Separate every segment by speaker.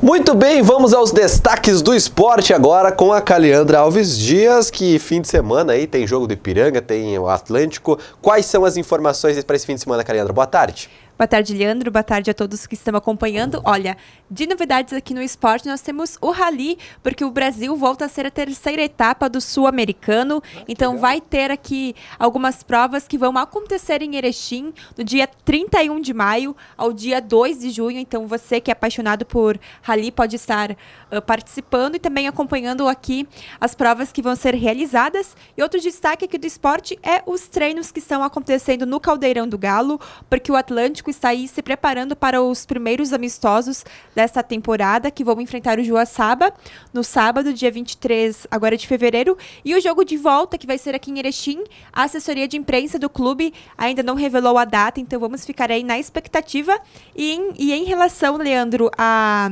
Speaker 1: Muito bem, vamos aos destaques do esporte agora com a Caliandra Alves Dias, que fim de semana aí tem jogo do Ipiranga, tem o Atlântico. Quais são as informações para esse fim de semana, Caliandra? Boa tarde.
Speaker 2: Boa tarde, Leandro. Boa tarde a todos que estão acompanhando. Olha, de novidades aqui no esporte, nós temos o Rally, porque o Brasil volta a ser a terceira etapa do Sul-Americano. Ah, então, vai ter aqui algumas provas que vão acontecer em Erechim do dia 31 de maio ao dia 2 de junho. Então, você que é apaixonado por Rally pode estar uh, participando e também acompanhando aqui as provas que vão ser realizadas. E outro destaque aqui do esporte é os treinos que estão acontecendo no Caldeirão do Galo, porque o Atlântico está aí se preparando para os primeiros amistosos desta temporada, que vão enfrentar o Joaçaba no sábado, dia 23 agora de fevereiro, e o jogo de volta, que vai ser aqui em Erechim. A assessoria de imprensa do clube ainda não revelou a data, então vamos ficar aí na expectativa. E em, e em relação, Leandro, a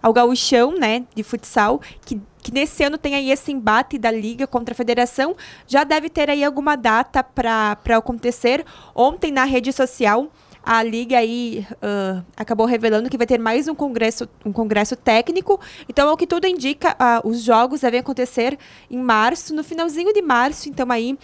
Speaker 2: ao gauchão, né, de futsal, que, que nesse ano tem aí esse embate da Liga contra a Federação, já deve ter aí alguma data para acontecer. Ontem, na rede social, a Liga aí uh, acabou revelando que vai ter mais um congresso, um congresso técnico. Então, ao que tudo indica, uh, os jogos devem acontecer em março, no finalzinho de março. Então, aí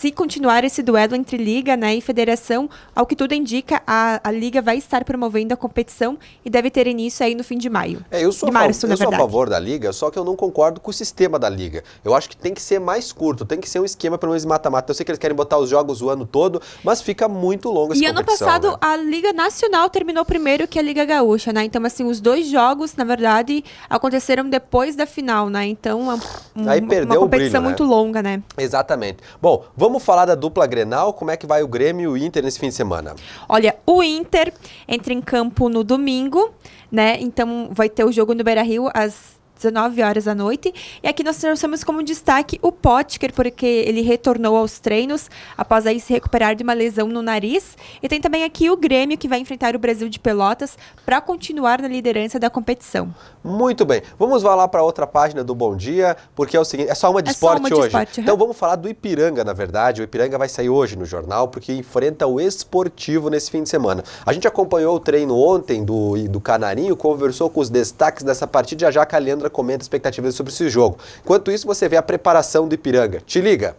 Speaker 2: se continuar esse duelo entre Liga né, e Federação, ao que tudo indica, a, a Liga vai estar promovendo a competição e deve ter início aí no fim de maio. É, eu sou, de março, a, sou a
Speaker 1: favor da Liga, só que eu não concordo com o sistema da Liga. Eu acho que tem que ser mais curto, tem que ser um esquema pelo menos mata-mata. Eu sei que eles querem botar os jogos o ano todo, mas fica muito longo essa E ano passado né?
Speaker 2: a Liga Nacional terminou primeiro que a Liga Gaúcha, né? Então, assim, os dois jogos, na verdade, aconteceram depois da final, né? Então, é
Speaker 1: um, aí perdeu uma competição brilho, né? muito longa, né? Exatamente. Bom, vamos Vamos falar da dupla Grenal, como é que vai o Grêmio e o Inter nesse fim de semana?
Speaker 2: Olha, o Inter entra em campo no domingo, né? Então vai ter o jogo no Beira-Rio às 19 horas da noite. E aqui nós trouxemos como destaque o Potker, porque ele retornou aos treinos após aí se recuperar de uma lesão no nariz. E tem também aqui o Grêmio, que vai enfrentar o Brasil de Pelotas para continuar na liderança da
Speaker 1: competição. Muito bem. Vamos lá para outra página do Bom Dia, porque é o seguinte, é só uma de é esporte uma de hoje. Esporte, uhum. Então vamos falar do Ipiranga, na verdade. O Ipiranga vai sair hoje no jornal, porque enfrenta o Esportivo nesse fim de semana. A gente acompanhou o treino ontem do, do Canarinho, conversou com os destaques dessa partida, já já a Leandra Dutra comenta expectativas sobre esse jogo. Enquanto isso, você vê a preparação do Ipiranga. Te liga!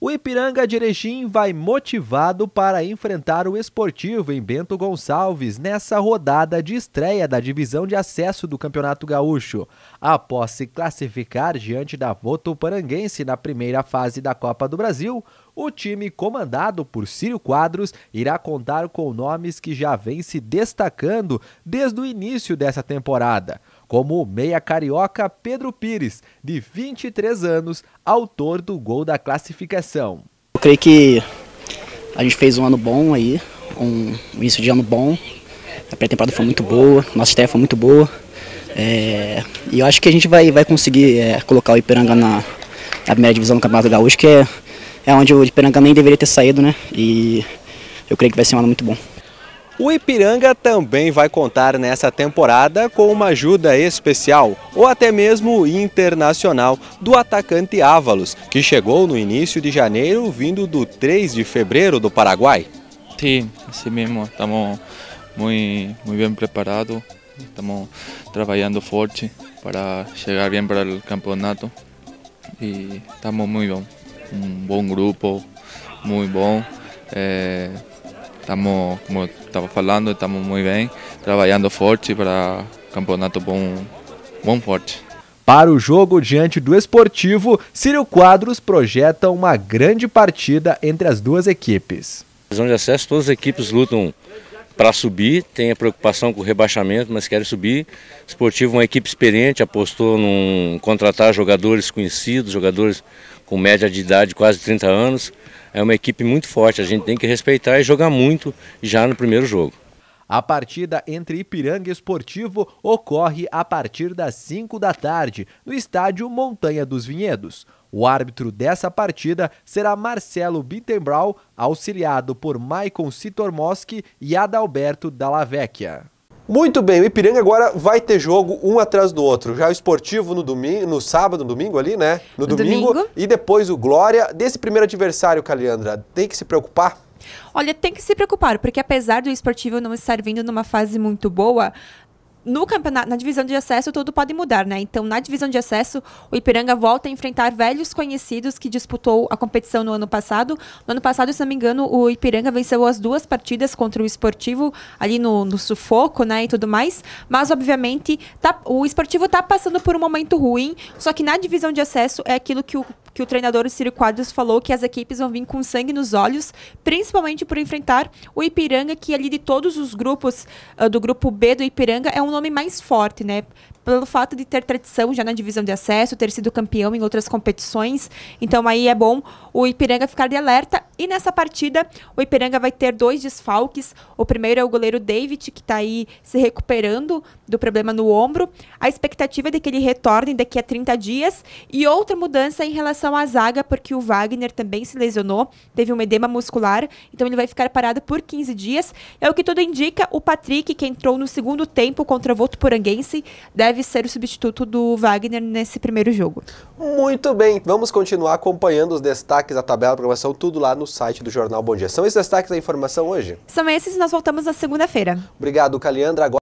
Speaker 1: O Ipiranga de Erechim vai motivado para enfrentar o Esportivo em Bento Gonçalves nessa rodada de estreia da divisão de acesso do Campeonato Gaúcho, após se classificar diante da Votuparanguense na primeira fase da Copa do Brasil. O time comandado por Círio Quadros irá contar com nomes que já vem se destacando desde o início dessa temporada como o meia carioca Pedro Pires, de 23 anos, autor do gol da classificação.
Speaker 2: Eu creio que a gente fez um ano bom aí, um início de ano bom. A pré-temporada foi muito boa, nossa estreia foi muito boa. É, e eu acho que a gente vai, vai conseguir é, colocar o Iperanga na, na primeira divisão do Campeonato Gaúcho, que é, é onde o Iperanga nem deveria ter saído, né? E eu creio que vai ser um ano muito bom.
Speaker 1: O Ipiranga também vai contar nessa temporada com uma ajuda especial, ou até mesmo internacional, do atacante Ávalos, que chegou no início de janeiro, vindo do 3 de fevereiro do Paraguai. Sim, assim mesmo, estamos muito, muito bem preparados, estamos trabalhando forte para chegar bem para o campeonato e estamos muito bom, um bom grupo, muito bom. Estamos, como estava falando, estamos muito bem, trabalhando forte para campeonato bom, bom forte. Para o jogo diante do Esportivo, Círio Quadros projeta uma grande partida entre as duas equipes. Visão de acesso, todas as equipes lutam para subir, tem a preocupação com o rebaixamento, mas querem subir. Esportivo, é uma equipe experiente, apostou em contratar jogadores conhecidos, jogadores com média de idade quase 30 anos. É uma equipe muito forte, a gente tem que respeitar e jogar muito já no primeiro jogo. A partida entre Ipiranga e Esportivo ocorre a partir das 5 da tarde, no estádio Montanha dos Vinhedos. O árbitro dessa partida será Marcelo Bittenbrau, auxiliado por Maicon Sitormoski e Adalberto Dallavecchia. Muito bem, o Ipiranga agora vai ter jogo um atrás do outro. Já o esportivo no domingo, no sábado, no domingo ali, né? No, no domingo, domingo, E depois o Glória. Desse primeiro adversário, Caliandra, tem que se preocupar?
Speaker 2: Olha, tem que se preocupar, porque apesar do esportivo não estar vindo numa fase muito boa, no campeonato, na divisão de acesso, tudo pode mudar, né? Então, na divisão de acesso, o Ipiranga volta a enfrentar velhos conhecidos que disputou a competição no ano passado. No ano passado, se não me engano, o Ipiranga venceu as duas partidas contra o Esportivo, ali no, no sufoco, né? E tudo mais. Mas, obviamente, tá, o Esportivo está passando por um momento ruim. Só que na divisão de acesso é aquilo que o que o treinador Ciro Quadros falou que as equipes vão vir com sangue nos olhos, principalmente por enfrentar o Ipiranga, que ali de todos os grupos uh, do grupo B do Ipiranga é um nome mais forte, né? Pelo fato de ter tradição já na divisão de acesso, ter sido campeão em outras competições. Então aí é bom o Ipiranga ficar de alerta. E nessa partida, o Ipiranga vai ter dois desfalques. O primeiro é o goleiro David, que está aí se recuperando do problema no ombro. A expectativa é de que ele retorne daqui a 30 dias. E outra mudança em relação relação à zaga, porque o Wagner também se lesionou, teve um edema muscular, então ele vai ficar parado por 15 dias. É o que tudo indica, o Patrick, que entrou no segundo tempo contra o voto Poranguense, deve ser o substituto do Wagner nesse primeiro jogo.
Speaker 1: Muito bem, vamos continuar acompanhando os destaques da tabela de programação, tudo lá no site do Jornal Bom Dia. São esses destaques da informação hoje?
Speaker 2: São esses e nós voltamos na segunda-feira.
Speaker 1: Obrigado, Caliandra. Agora...